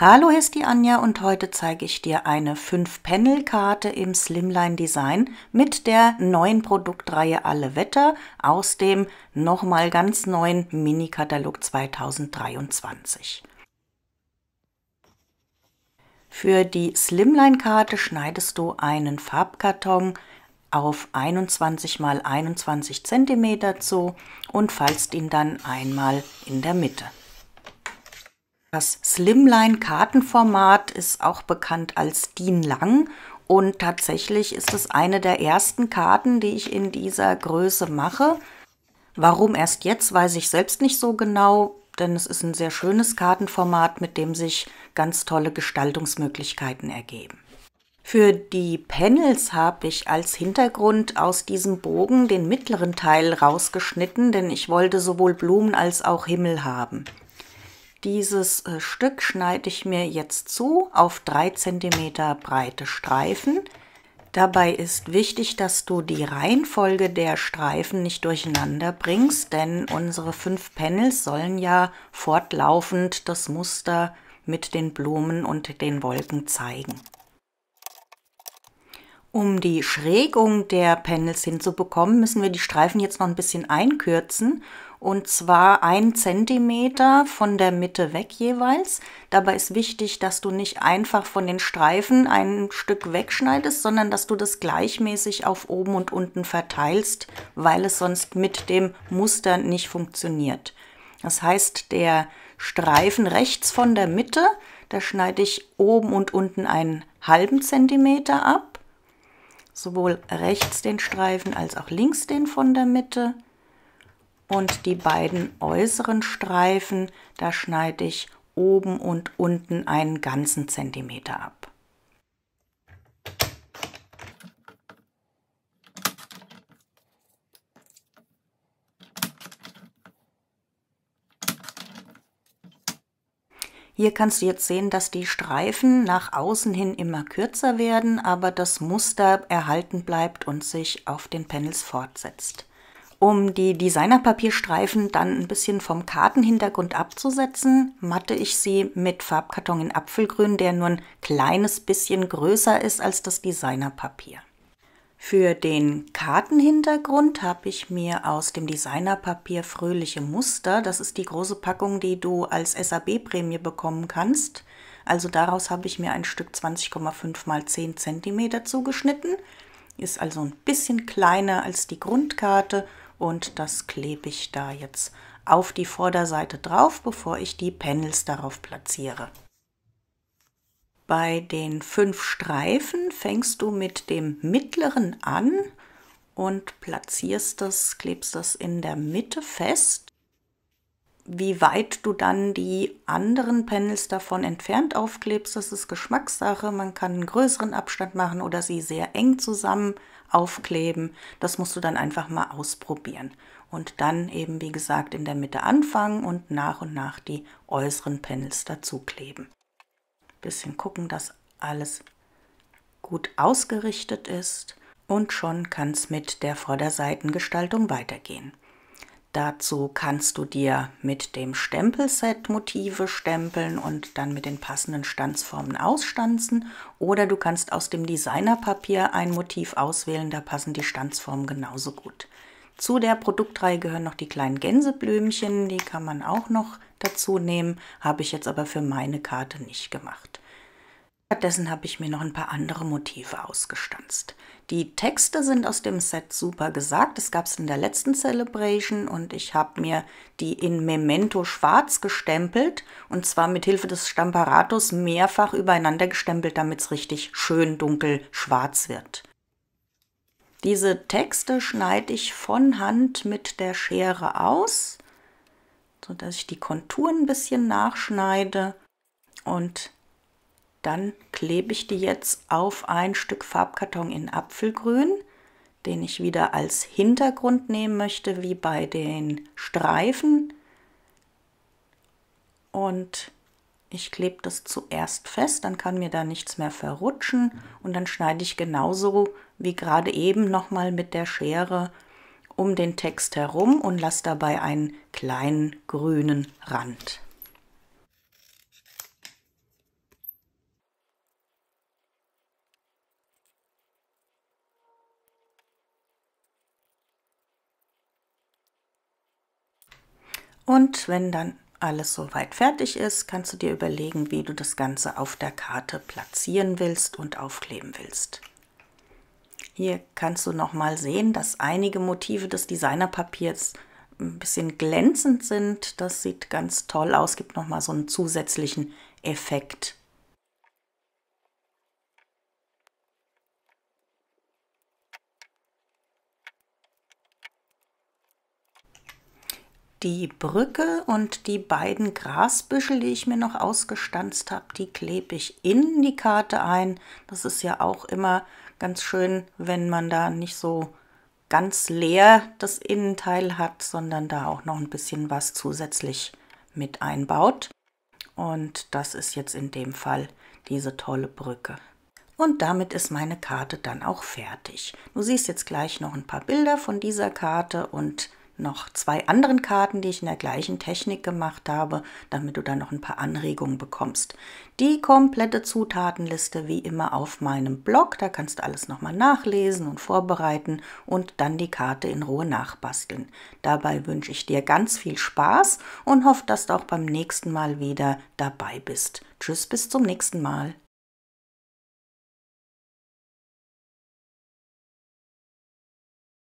Hallo, hier ist die Anja und heute zeige ich dir eine 5-Panel-Karte im Slimline-Design mit der neuen Produktreihe Alle Wetter aus dem nochmal ganz neuen Mini-Katalog 2023. Für die Slimline-Karte schneidest du einen Farbkarton auf 21 x 21 cm zu und falzt ihn dann einmal in der Mitte. Das Slimline-Kartenformat ist auch bekannt als DIN Lang und tatsächlich ist es eine der ersten Karten, die ich in dieser Größe mache. Warum erst jetzt, weiß ich selbst nicht so genau, denn es ist ein sehr schönes Kartenformat, mit dem sich ganz tolle Gestaltungsmöglichkeiten ergeben. Für die Panels habe ich als Hintergrund aus diesem Bogen den mittleren Teil rausgeschnitten, denn ich wollte sowohl Blumen als auch Himmel haben. Dieses äh, Stück schneide ich mir jetzt zu auf 3 cm breite Streifen. Dabei ist wichtig, dass du die Reihenfolge der Streifen nicht durcheinander bringst, denn unsere fünf Panels sollen ja fortlaufend das Muster mit den Blumen und den Wolken zeigen. Um die Schrägung der Panels hinzubekommen, müssen wir die Streifen jetzt noch ein bisschen einkürzen und zwar ein Zentimeter von der Mitte weg jeweils. Dabei ist wichtig, dass du nicht einfach von den Streifen ein Stück wegschneidest, sondern dass du das gleichmäßig auf oben und unten verteilst, weil es sonst mit dem Muster nicht funktioniert. Das heißt, der Streifen rechts von der Mitte, da schneide ich oben und unten einen halben Zentimeter ab. Sowohl rechts den Streifen als auch links den von der Mitte und die beiden äußeren Streifen, da schneide ich oben und unten einen ganzen Zentimeter ab. Hier kannst du jetzt sehen, dass die Streifen nach außen hin immer kürzer werden, aber das Muster erhalten bleibt und sich auf den Panels fortsetzt. Um die Designerpapierstreifen dann ein bisschen vom Kartenhintergrund abzusetzen, matte ich sie mit Farbkarton in Apfelgrün, der nur ein kleines bisschen größer ist als das Designerpapier. Für den Kartenhintergrund habe ich mir aus dem Designerpapier Fröhliche Muster, das ist die große Packung, die du als SAB-Prämie bekommen kannst, also daraus habe ich mir ein Stück 20,5 x 10 cm zugeschnitten, ist also ein bisschen kleiner als die Grundkarte und das klebe ich da jetzt auf die Vorderseite drauf, bevor ich die Panels darauf platziere. Bei den fünf Streifen fängst du mit dem mittleren an und platzierst das, klebst das in der Mitte fest wie weit du dann die anderen Panels davon entfernt aufklebst, das ist Geschmackssache. Man kann einen größeren Abstand machen oder sie sehr eng zusammen aufkleben. Das musst du dann einfach mal ausprobieren. Und dann eben, wie gesagt, in der Mitte anfangen und nach und nach die äußeren Panels dazukleben. Bisschen gucken, dass alles gut ausgerichtet ist. Und schon kann es mit der Vorderseitengestaltung weitergehen. Dazu kannst du dir mit dem Stempelset Motive stempeln und dann mit den passenden Stanzformen ausstanzen oder du kannst aus dem Designerpapier ein Motiv auswählen, da passen die Stanzformen genauso gut. Zu der Produktreihe gehören noch die kleinen Gänseblümchen, die kann man auch noch dazu nehmen, habe ich jetzt aber für meine Karte nicht gemacht. Stattdessen habe ich mir noch ein paar andere Motive ausgestanzt. Die Texte sind aus dem Set super gesagt. Das gab es in der letzten Celebration und ich habe mir die in Memento schwarz gestempelt und zwar mit Hilfe des Stamparatos mehrfach übereinander gestempelt, damit es richtig schön dunkel schwarz wird. Diese Texte schneide ich von Hand mit der Schere aus, sodass ich die Konturen ein bisschen nachschneide und dann klebe ich die jetzt auf ein Stück Farbkarton in Apfelgrün, den ich wieder als Hintergrund nehmen möchte, wie bei den Streifen. Und ich klebe das zuerst fest, dann kann mir da nichts mehr verrutschen und dann schneide ich genauso wie gerade eben nochmal mit der Schere um den Text herum und lasse dabei einen kleinen grünen Rand. Und wenn dann alles soweit fertig ist, kannst du dir überlegen, wie du das Ganze auf der Karte platzieren willst und aufkleben willst. Hier kannst du nochmal sehen, dass einige Motive des Designerpapiers ein bisschen glänzend sind. Das sieht ganz toll aus, gibt nochmal so einen zusätzlichen Effekt. die Brücke und die beiden Grasbüschel, die ich mir noch ausgestanzt habe, die klebe ich in die Karte ein. Das ist ja auch immer ganz schön, wenn man da nicht so ganz leer das Innenteil hat, sondern da auch noch ein bisschen was zusätzlich mit einbaut. Und das ist jetzt in dem Fall diese tolle Brücke. Und damit ist meine Karte dann auch fertig. Du siehst jetzt gleich noch ein paar Bilder von dieser Karte und noch zwei anderen Karten, die ich in der gleichen Technik gemacht habe, damit du da noch ein paar Anregungen bekommst. Die komplette Zutatenliste wie immer auf meinem Blog, da kannst du alles nochmal nachlesen und vorbereiten und dann die Karte in Ruhe nachbasteln. Dabei wünsche ich dir ganz viel Spaß und hoffe, dass du auch beim nächsten Mal wieder dabei bist. Tschüss, bis zum nächsten Mal.